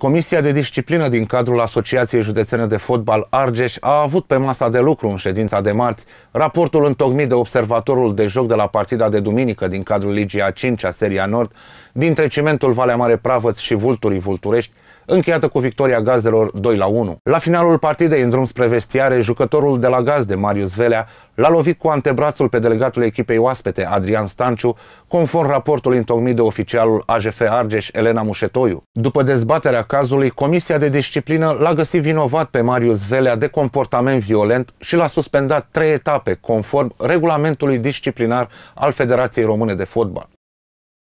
Comisia de disciplină din cadrul Asociației Județene de Fotbal Argeș a avut pe masa de lucru în ședința de marți raportul întocmit de observatorul de joc de la partida de duminică din cadrul Ligii A5 a Seria Nord dintre Cimentul Valea Mare Pravăț și Vulturii Vulturești, încheiată cu victoria Gazelor 2 la 1. La finalul partidei, în drum spre vestiare, jucătorul de la gazde, Marius Velea, l-a lovit cu antebrațul pe delegatul echipei oaspete, Adrian Stanciu, conform raportului întocmit de oficialul AJF Argeș, Elena Mușetoiu. După dezbaterea cazului, Comisia de Disciplină l-a găsit vinovat pe Marius Velea de comportament violent și l-a suspendat trei etape, conform regulamentului disciplinar al Federației Române de Fotbal.